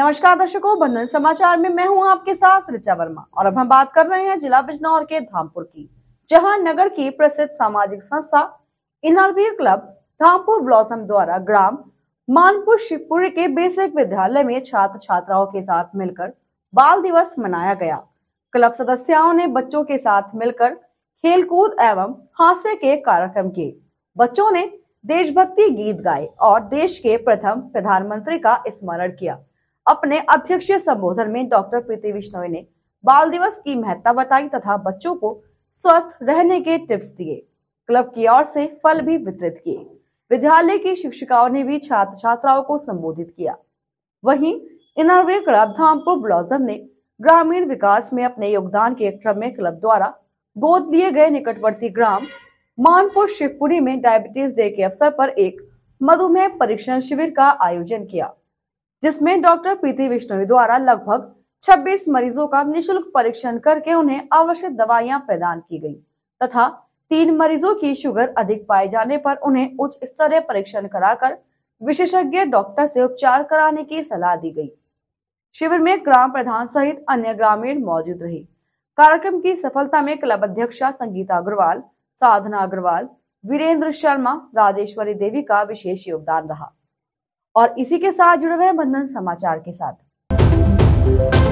नमस्कार दर्शकों बंधन समाचार में मैं हूं आपके साथ ऋचा वर्मा और अब हम बात कर रहे हैं जिला बिजनौर के धामपुर की जहां नगर की प्रसिद्ध सामाजिक संस्था इनरबीर क्लब धामपुर ब्लॉसम द्वारा ग्राम मानपुर शिवपुरी के बेसिक विद्यालय में छात्र छात्राओं के साथ मिलकर बाल दिवस मनाया गया क्लब सदस्यों ने बच्चों के साथ मिलकर खेलकूद एवं हास्य के कार्यक्रम किए बच्चों ने देशभक्ति गीत गाए और देश के प्रथम प्रधानमंत्री का स्मरण किया अपने अध्यक्षीय संबोधन में डॉक्टर प्रीति विश्नोई ने बाल दिवस की महत्ता बताई तथा बच्चों को स्वस्थ रहने के टिप्स दिए क्लब की ओर से फल भी वितरित किए विद्यालय की शिक्षिकाओं ने भी छात्र छात्राओं को संबोधित किया वहीं इनरवे क्लब धामपुर ब्लॉजम ने ग्रामीण विकास में अपने योगदान के क्रम में क्लब द्वारा गोद लिए गए निकटवर्ती ग्राम मानपुर शिवपुरी में डायबिटीज डे के अवसर पर एक मधुमेह परीक्षण शिविर का आयोजन किया जिसमें डॉक्टर प्रीति विष्णोई द्वारा लगभग 26 मरीजों का निशुल्क परीक्षण करके उन्हें आवश्यक दवाइयां प्रदान की गई तथा तीन मरीजों की शुगर अधिक पाए जाने पर उन्हें उच्च स्तरीय परीक्षण कराकर विशेषज्ञ डॉक्टर से उपचार कराने की सलाह दी गई शिविर में ग्राम प्रधान सहित अन्य ग्रामीण मौजूद रही कार्यक्रम की सफलता में क्लब अध्यक्षा संगीता अग्रवाल साधना अग्रवाल वीरेंद्र शर्मा राजेश्वरी देवी का विशेष योगदान रहा और इसी के साथ जुड़े रहे बंधन समाचार के साथ